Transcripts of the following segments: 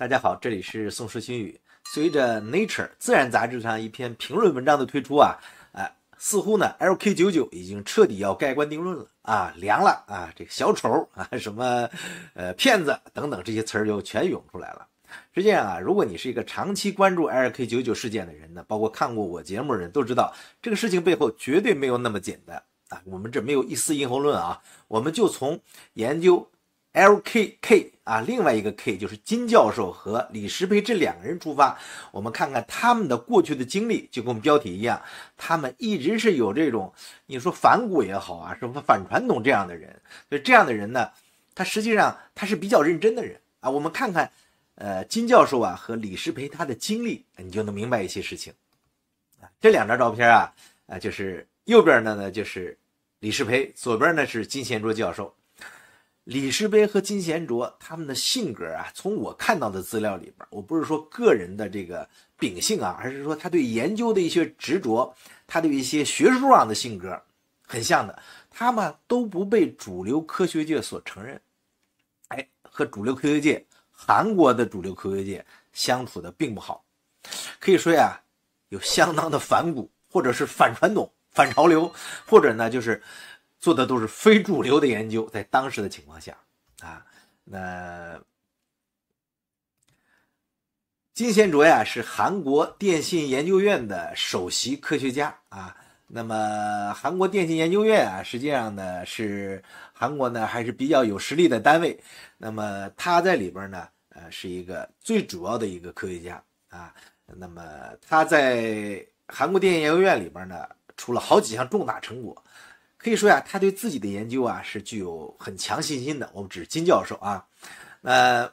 大家好，这里是《宋书新语》。随着《Nature》自然杂志上一篇评论文章的推出啊，呃，似乎呢，LK99 已经彻底要盖棺定论了啊，凉了啊，这个小丑啊，什么呃骗子等等这些词儿就全涌出来了。实际上啊，如果你是一个长期关注 LK99 事件的人呢，包括看过我节目的人，都知道这个事情背后绝对没有那么简单啊。我们这没有一丝阴谋论啊，我们就从研究。LKK 啊，另外一个 K 就是金教授和李时培这两个人出发，我们看看他们的过去的经历，就跟我们标题一样，他们一直是有这种你说反骨也好啊，什么反传统这样的人，所以这样的人呢，他实际上他是比较认真的人啊。我们看看，呃，金教授啊和李时培他的经历，你就能明白一些事情。这两张照片啊，啊，就是右边的呢就是李世培，左边呢是金贤卓教授。李世碑和金贤卓他们的性格啊，从我看到的资料里边，我不是说个人的这个秉性啊，而是说他对研究的一些执着，他对一些学术上的性格很像的。他们都不被主流科学界所承认，哎，和主流科学界，韩国的主流科学界相处的并不好，可以说呀，有相当的反古，或者是反传统、反潮流，或者呢就是。做的都是非主流的研究，在当时的情况下，啊，那金贤卓呀是韩国电信研究院的首席科学家啊。那么韩国电信研究院啊，实际上呢是韩国呢还是比较有实力的单位。那么他在里边呢，呃，是一个最主要的一个科学家啊。那么他在韩国电信研究院里边呢，出了好几项重大成果。可以说呀，他对自己的研究啊是具有很强信心的。我们指金教授啊，呃，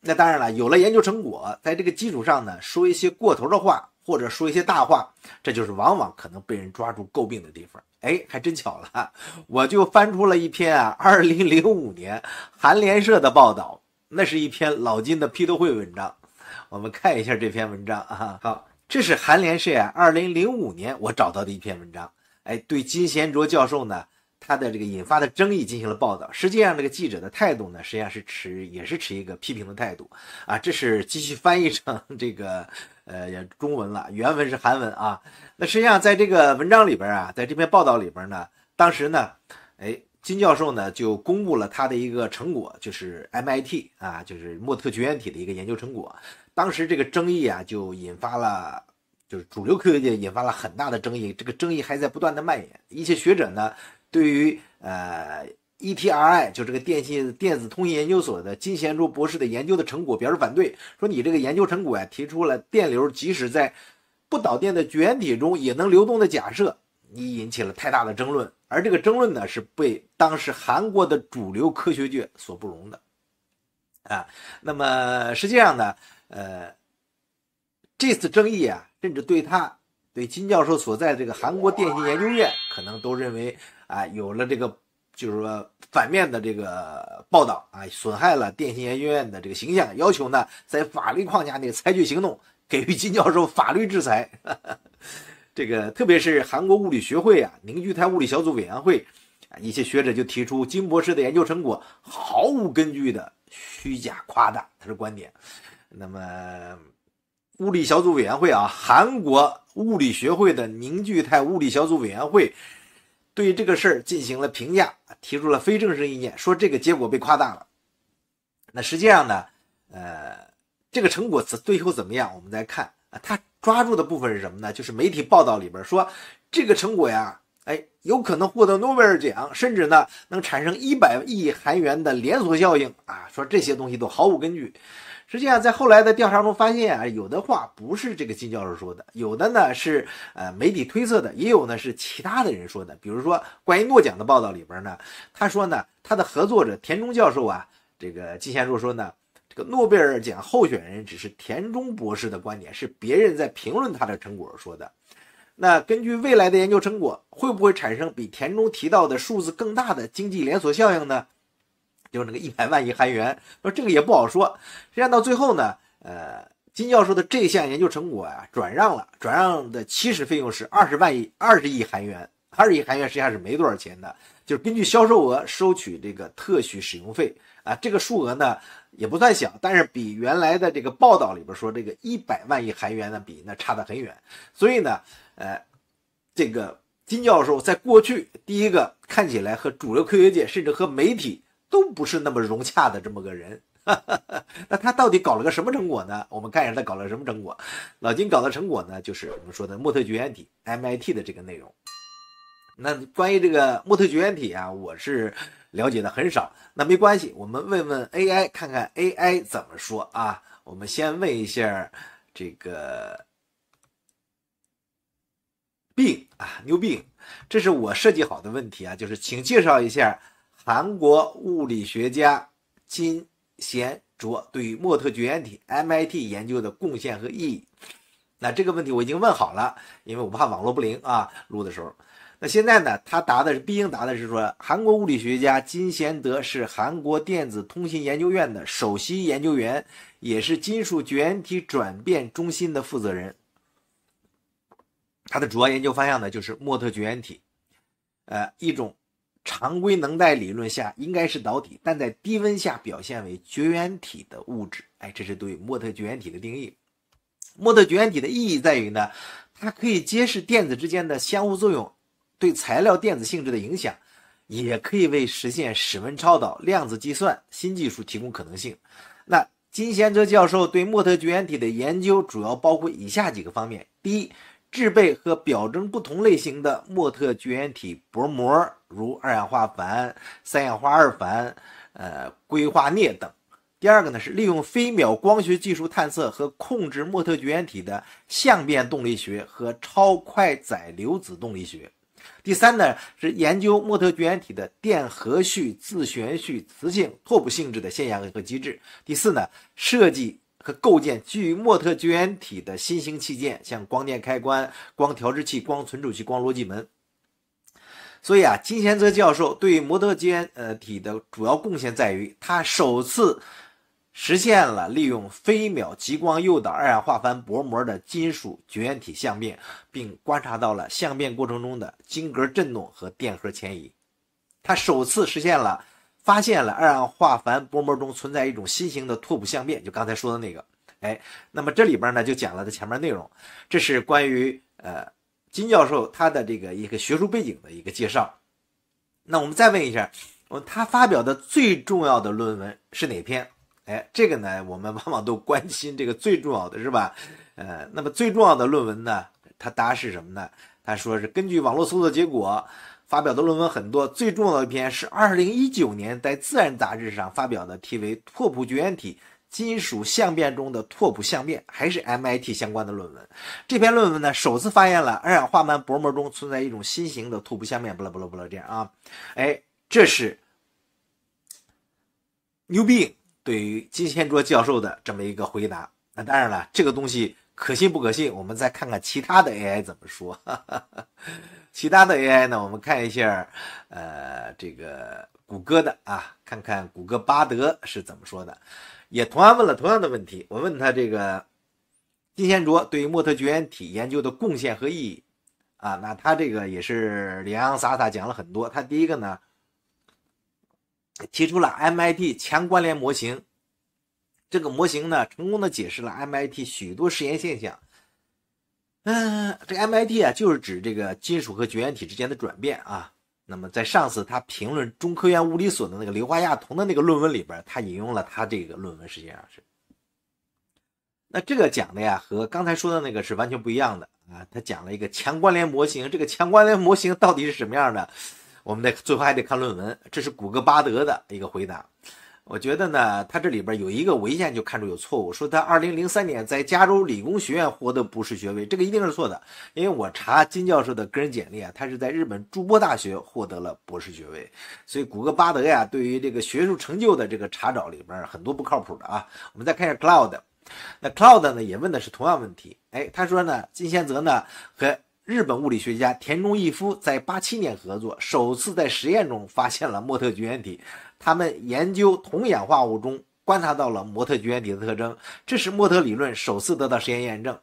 那当然了，有了研究成果，在这个基础上呢，说一些过头的话，或者说一些大话，这就是往往可能被人抓住诟病的地方。哎，还真巧了，我就翻出了一篇啊，2005年韩联社的报道，那是一篇老金的批斗会文章。我们看一下这篇文章啊，好，这是韩联社啊，2005年我找到的一篇文章。哎，对金贤卓教授呢，他的这个引发的争议进行了报道。实际上，这个记者的态度呢，实际上是持也是持一个批评的态度啊。这是继续翻译成 这个呃中文了，原文是韩文啊。那实际上在这个文章里边啊，在这篇报道里边呢，当时呢，哎，金教授呢就公布了他的一个成果，就是 MIT 啊，就是莫特绝缘体的一个研究成果。当时这个争议啊，就引发了。就是主流科学界引发了很大的争议，这个争议还在不断的蔓延。一些学者呢，对于呃，ETRI 就这个电信电子通信研究所的金贤柱博士的研究的成果表示反对，说你这个研究成果呀，提出了电流即使在不导电的绝缘体中也能流动的假设，你引起了太大的争论，而这个争论呢，是被当时韩国的主流科学界所不容的。啊，那么实际上呢，呃，这次争议啊。甚至对他，对金教授所在这个韩国电信研究院，可能都认为啊，有了这个就是说反面的这个报道啊，损害了电信研究院的这个形象，要求呢在法律框架内采取行动，给予金教授法律制裁。这个特别是韩国物理学会啊，凝聚态物理小组委员会啊，一些学者就提出金博士的研究成果毫无根据的虚假夸大，他的观点。那么。物理小组委员会啊，韩国物理学会的凝聚态物理小组委员会对这个事儿进行了评价，提出了非正式意见，说这个结果被夸大了。那实际上呢，呃，这个成果最后怎么样，我们再看啊。他抓住的部分是什么呢？就是媒体报道里边说这个成果呀，哎，有可能获得诺贝尔奖，甚至呢能产生一百亿韩元的连锁效应啊。说这些东西都毫无根据。实际上，在后来的调查中发现啊，有的话不是这个金教授说的，有的呢是呃媒体推测的，也有呢是其他的人说的。比如说，关于诺奖的报道里边呢，他说呢，他的合作者田中教授啊，这个金贤柱说呢，这个诺贝尔奖候选人只是田中博士的观点，是别人在评论他的成果说的。那根据未来的研究成果，会不会产生比田中提到的数字更大的经济连锁效应呢？就那个一百万亿韩元，说这个也不好说。实际上到最后呢，呃，金教授的这项研究成果啊，转让了，转让的起始费用是二十万亿二十亿韩元，二十亿韩元实际上是没多少钱的，就是根据销售额收取这个特许使用费啊。这个数额呢也不算小，但是比原来的这个报道里边说这个一百万亿韩元呢，比那差得很远。所以呢，呃，这个金教授在过去第一个看起来和主流科学界甚至和媒体。都不是那么融洽的这么个人，那他到底搞了个什么成果呢？我们看一下他搞了什么成果。老金搞的成果呢，就是我们说的莫特绝缘体 MIT 的这个内容。那关于这个莫特绝缘体啊，我是了解的很少。那没关系，我们问问 AI，看看 AI 怎么说啊？我们先问一下这个病啊，牛病，这是我设计好的问题啊，就是请介绍一下。韩国物理学家金贤卓对于莫特绝缘体 MIT 研究的贡献和意义。那这个问题我已经问好了，因为我怕网络不灵啊，录的时候。那现在呢，他答的是，毕竟答的是说，韩国物理学家金贤德是韩国电子通信研究院的首席研究员，也是金属绝缘体转变中心的负责人。他的主要研究方向呢，就是莫特绝缘体，呃，一种。常规能带理论下应该是导体，但在低温下表现为绝缘体的物质，哎，这是对莫特绝缘体的定义。莫特绝缘体的意义在于呢，它可以揭示电子之间的相互作用对材料电子性质的影响，也可以为实现室温超导、量子计算新技术提供可能性。那金贤哲教授对莫特绝缘体的研究主要包括以下几个方面：第一，制备和表征不同类型的莫特绝缘体薄膜，如二氧化钒、三氧化二钒、呃，硅化镍等。第二个呢是利用飞秒光学技术探测和控制莫特绝缘体的相变动力学和超快载流子动力学。第三呢是研究莫特绝缘体的电荷序、自旋序、磁性、拓扑性质的现象和机制。第四呢设计。和构建基于莫特绝缘体的新型器件，像光电开关、光调制器、光存储器、光逻辑门。所以啊，金贤泽教授对模特绝缘呃体的主要贡献在于，他首次实现了利用飞秒激光诱导二氧化钒薄膜的金属绝缘体相变，并观察到了相变过程中的晶格振动和电荷迁移。他首次实现了。发现了二氧化钒薄膜中存在一种新型的拓扑相变，就刚才说的那个，哎，那么这里边呢就讲了的前面内容，这是关于呃金教授他的这个一个学术背景的一个介绍。那我们再问一下，他发表的最重要的论文是哪篇？哎，这个呢我们往往都关心这个最重要的是吧？呃，那么最重要的论文呢，他答是什么呢？他说是根据网络搜索结果。发表的论文很多，最重要的一篇是2019年在《自然》杂志上发表的，题为《拓扑绝缘体金属相变中的拓扑相变》，还是 MIT 相关的论文。这篇论文呢，首次发现了二氧化锰薄膜中存在一种新型的拓扑相变。不咯不咯不咯，这样啊，哎，这是牛逼！对于金先卓教授的这么一个回答，那当然了，这个东西可信不可信，我们再看看其他的 AI 怎么说。其他的 AI 呢？我们看一下，呃，这个谷歌的啊，看看谷歌巴德是怎么说的。也同样问了同样的问题，我问他这个金贤卓对于莫特绝缘体研究的贡献和意义啊。那他这个也是洋洋洒洒讲了很多。他第一个呢，提出了 MIT 强关联模型，这个模型呢，成功的解释了 MIT 许多实验现象。嗯，这个 MIT 啊，就是指这个金属和绝缘体之间的转变啊。那么在上次他评论中科院物理所的那个硫化亚铜的那个论文里边，他引用了他这个论文实际上是。那这个讲的呀，和刚才说的那个是完全不一样的啊。他讲了一个强关联模型，这个强关联模型到底是什么样的，我们得最后还得看论文。这是古格巴德的一个回答。我觉得呢，他这里边有一个文献就看出有错误，说他二零零三年在加州理工学院获得博士学位，这个一定是错的，因为我查金教授的个人简历啊，他是在日本筑波大学获得了博士学位。所以谷歌巴德呀，对于这个学术成就的这个查找里边很多不靠谱的啊。我们再看一下 Cloud，那 Cloud 呢也问的是同样问题，哎，他说呢，金贤泽呢和日本物理学家田中一夫在八七年合作，首次在实验中发现了莫特绝缘体。他们研究铜氧化物中观察到了莫特绝缘体的特征，这是莫特理论首次得到实验验证。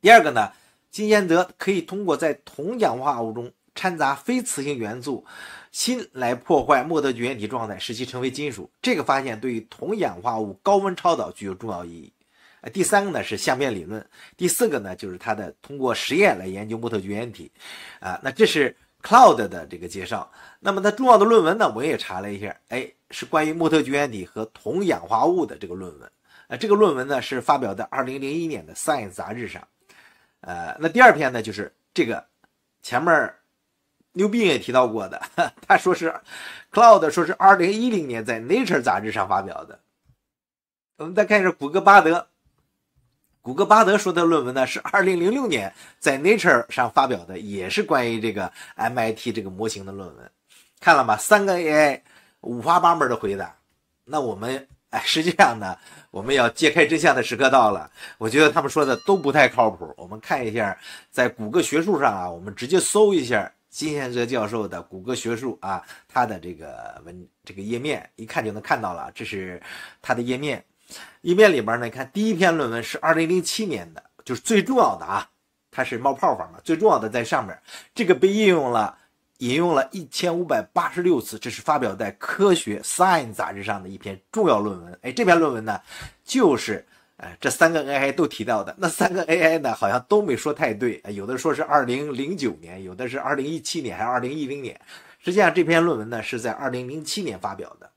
第二个呢，金贤德可以通过在铜氧化物中掺杂非磁性元素锌来破坏莫特绝缘体状态，使其成为金属。这个发现对于铜氧化物高温超导具有重要意义。呃，第三个呢是相变理论，第四个呢就是他的通过实验来研究莫特绝缘体。啊，那这是。Cloud 的这个介绍，那么它重要的论文呢？我也查了一下，哎，是关于莫特绝缘体和铜氧化物的这个论文。呃，这个论文呢是发表在2001年的 Science 杂志上。呃，那第二篇呢就是这个前面牛斌也提到过的，他说是 Cloud 说是2010年在 Nature 杂志上发表的。我们再看一下古格巴德。谷歌巴德说的论文呢，是二零零六年在 Nature 上发表的，也是关于这个 MIT 这个模型的论文。看了吗？三个 AI 五花八门的回答。那我们哎，实际上呢，我们要揭开真相的时刻到了。我觉得他们说的都不太靠谱。我们看一下，在谷歌学术上啊，我们直接搜一下金贤哲教授的谷歌学术啊，他的这个文这个页面，一看就能看到了。这是他的页面。页面里边呢，你看第一篇论文是二零零七年的，就是最重要的啊，它是冒泡法嘛，最重要的在上面。这个被应用了，引用了一千五百八十六次，这是发表在《科学》Science 杂志上的一篇重要论文。哎，这篇论文呢，就是哎这三个 AI 都提到的。那三个 AI 呢，好像都没说太对，有的说是二零零九年，有的是二零一七年，还是二零一零年。实际上这篇论文呢，是在二零零七年发表的。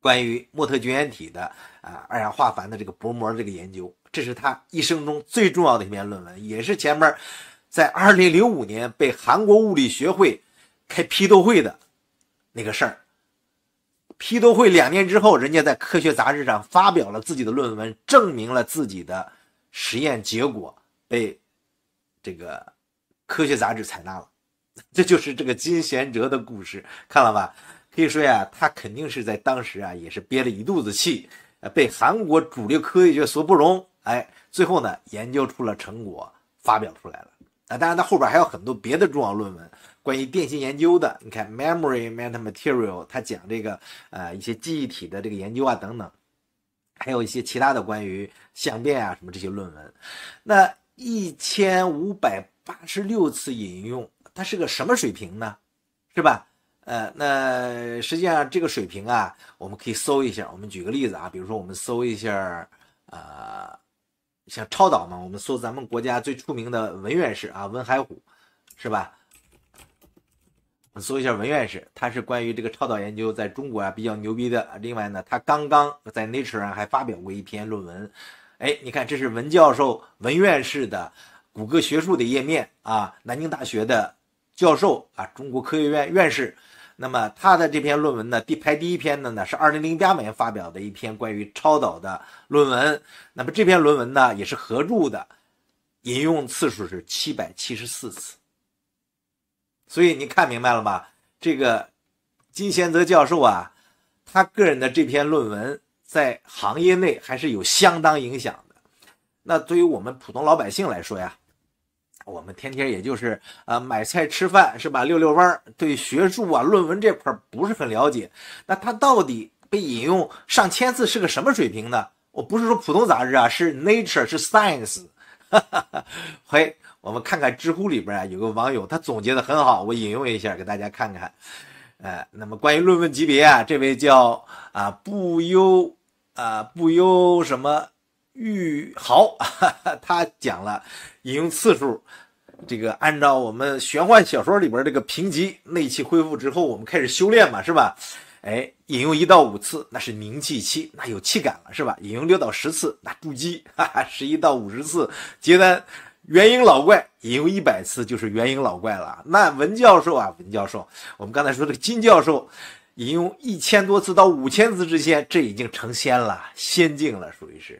关于莫特绝缘体的啊，二氧化钒的这个薄膜这个研究，这是他一生中最重要的一篇论文，也是前面在二零零五年被韩国物理学会开批斗会的那个事儿。批斗会两年之后，人家在科学杂志上发表了自己的论文，证明了自己的实验结果被这个科学杂志采纳了。这就是这个金贤哲的故事，看了吧？可以说呀，他肯定是在当时啊，也是憋了一肚子气，呃，被韩国主流科学所不容。哎，最后呢，研究出了成果，发表出来了。啊，当然他后边还有很多别的重要论文，关于电信研究的。你看，《Memory Material》，他讲这个呃一些记忆体的这个研究啊，等等，还有一些其他的关于相变啊什么这些论文。那一千五百八十六次引用，它是个什么水平呢？是吧？呃，那实际上这个水平啊，我们可以搜一下。我们举个例子啊，比如说我们搜一下，呃，像超导嘛，我们搜咱们国家最出名的文院士啊，文海虎，是吧？我搜一下文院士，他是关于这个超导研究，在中国啊比较牛逼的。另外呢，他刚刚在 Nature 上还发表过一篇论文。哎，你看这是文教授、文院士的谷歌学术的页面啊，南京大学的教授啊，中国科学院院士。那么他的这篇论文呢，第排第一篇的呢是二零零八年发表的一篇关于超导的论文。那么这篇论文呢也是合著的，引用次数是七百七十四次。所以你看明白了吧？这个金贤泽教授啊，他个人的这篇论文在行业内还是有相当影响的。那对于我们普通老百姓来说呀。我们天天也就是啊买菜吃饭是吧，遛遛弯儿。对学术啊论文这块儿不是很了解。那他到底被引用上千次是个什么水平呢？我不是说普通杂志啊，是 Nature，是 Science。嘿，我们看看知乎里边啊，有个网友他总结的很好，我引用一下给大家看看。呃，那么关于论文级别啊，这位叫啊不忧啊不忧什么？玉豪，他讲了引用次数，这个按照我们玄幻小说里边这个评级，内气恢复之后，我们开始修炼嘛，是吧？哎，引用一到五次，那是凝气期，那有气感了，是吧？引用六到十次，那筑基，哈哈，十一到五十次，结丹，元婴老怪，引用一百次就是元婴老怪了。那文教授啊，文教授，我们刚才说这个金教授，引用一千多次到五千次之间，这已经成仙了，仙境了，属于是。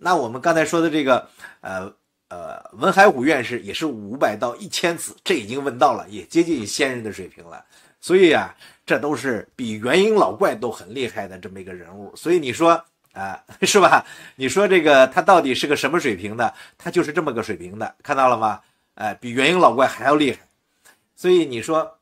那我们刚才说的这个，呃呃，文海虎院士也是五百到一千字，这已经问到了，也接近于先人的水平了。所以啊，这都是比元婴老怪都很厉害的这么一个人物。所以你说啊，是吧？你说这个他到底是个什么水平的？他就是这么个水平的，看到了吗？哎，比元婴老怪还要厉害。所以你说，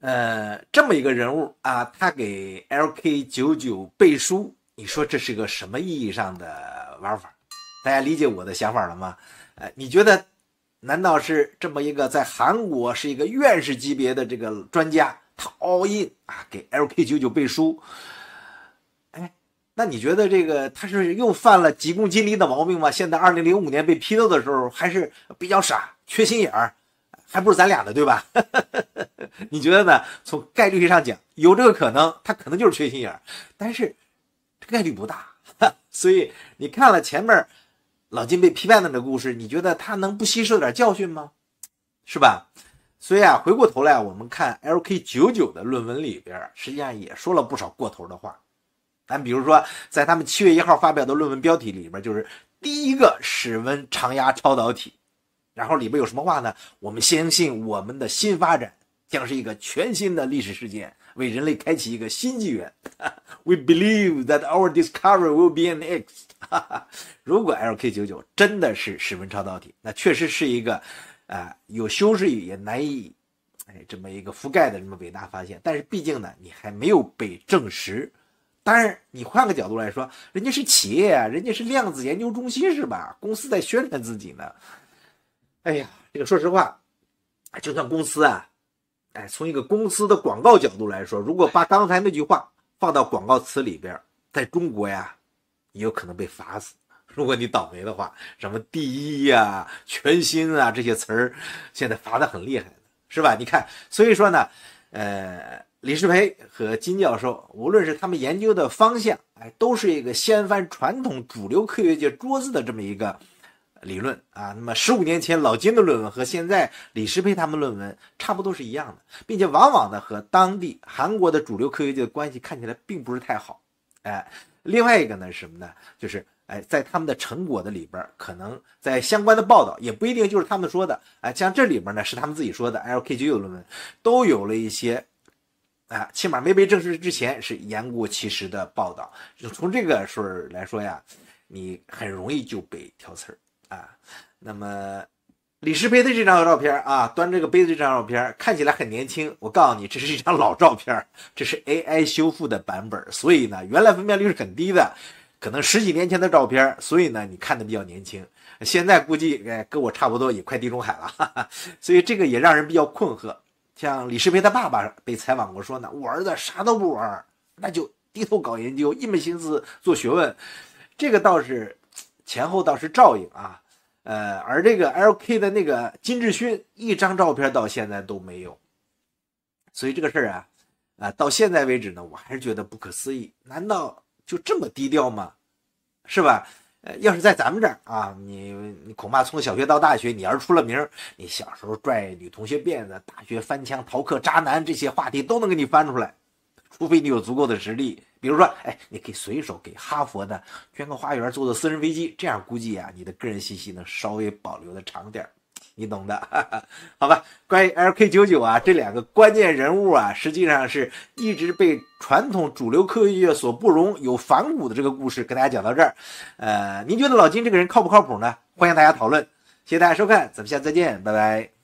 呃，这么一个人物啊，他给 LK 九九背书。你说这是个什么意义上的玩法？大家理解我的想法了吗？呃，你觉得，难道是这么一个在韩国是一个院士级别的这个专家，他 all in 啊，给 LK 九九背书？哎，那你觉得这个他是又犯了急功近利的毛病吗？现在二零零五年被批斗的时候还是比较傻，缺心眼儿，还不如咱俩呢，对吧？你觉得呢？从概率学上讲，有这个可能，他可能就是缺心眼儿，但是。概率不大，所以你看了前面老金被批判的那个故事，你觉得他能不吸收点教训吗？是吧？所以啊，回过头来我们看 LK 九九的论文里边，实际上也说了不少过头的话。咱比如说，在他们七月一号发表的论文标题里边，就是第一个室温常压超导体。然后里边有什么话呢？我们相信我们的新发展将是一个全新的历史事件。为人类开启一个新纪元。We believe that our discovery will be an X。如果 LK 九九真的是室温超导体，那确实是一个，呃，有修饰语也难以，哎，这么一个覆盖的这么伟大发现。但是毕竟呢，你还没有被证实。当然，你换个角度来说，人家是企业啊，人家是量子研究中心是吧？公司在宣传自己呢。哎呀，这个说实话，就算公司啊。哎，从一个公司的广告角度来说，如果把刚才那句话放到广告词里边，在中国呀，你有可能被罚死。如果你倒霉的话，什么第一呀、全新啊这些词儿，现在罚的很厉害，是吧？你看，所以说呢，呃，李世培和金教授，无论是他们研究的方向，哎，都是一个掀翻传统主流科学界桌子的这么一个。理论啊，那么十五年前老金的论文和现在李世佩他们论文差不多是一样的，并且往往呢和当地韩国的主流科学界的关系看起来并不是太好，哎，另外一个呢是什么呢？就是哎，在他们的成果的里边，可能在相关的报道也不一定就是他们说的，哎，像这里边呢是他们自己说的 LK99 论文都有了一些，啊，起码没被证实之前是言过其实的报道，就从这个事儿来说呀，你很容易就被挑刺儿。啊，那么李世培的这张照片啊，端这个杯子这张照片看起来很年轻。我告诉你，这是一张老照片，这是 AI 修复的版本。所以呢，原来分辨率是很低的，可能十几年前的照片。所以呢，你看的比较年轻。现在估计，哎，跟我差不多，也快地中海了。哈哈，所以这个也让人比较困惑。像李世培的爸爸被采访，过，说呢，我儿子啥都不玩，那就低头搞研究，一门心思做学问。这个倒是。前后倒是照应啊，呃，而这个 LK 的那个金智勋一张照片到现在都没有，所以这个事儿啊，啊，到现在为止呢，我还是觉得不可思议。难道就这么低调吗？是吧？呃，要是在咱们这儿啊，你你恐怕从小学到大学，你要是出了名，你小时候拽女同学辫子，大学翻墙逃课，渣男这些话题都能给你翻出来。除非你有足够的实力，比如说，哎，你可以随手给哈佛呢捐个花园，坐坐私人飞机，这样估计啊，你的个人信息能稍微保留的长点儿，你懂的，好吧？关于 LK 九九啊，这两个关键人物啊，实际上是一直被传统主流科学界所不容，有反骨的这个故事，跟大家讲到这儿。呃，您觉得老金这个人靠不靠谱呢？欢迎大家讨论，谢谢大家收看，咱们下次再见，拜拜。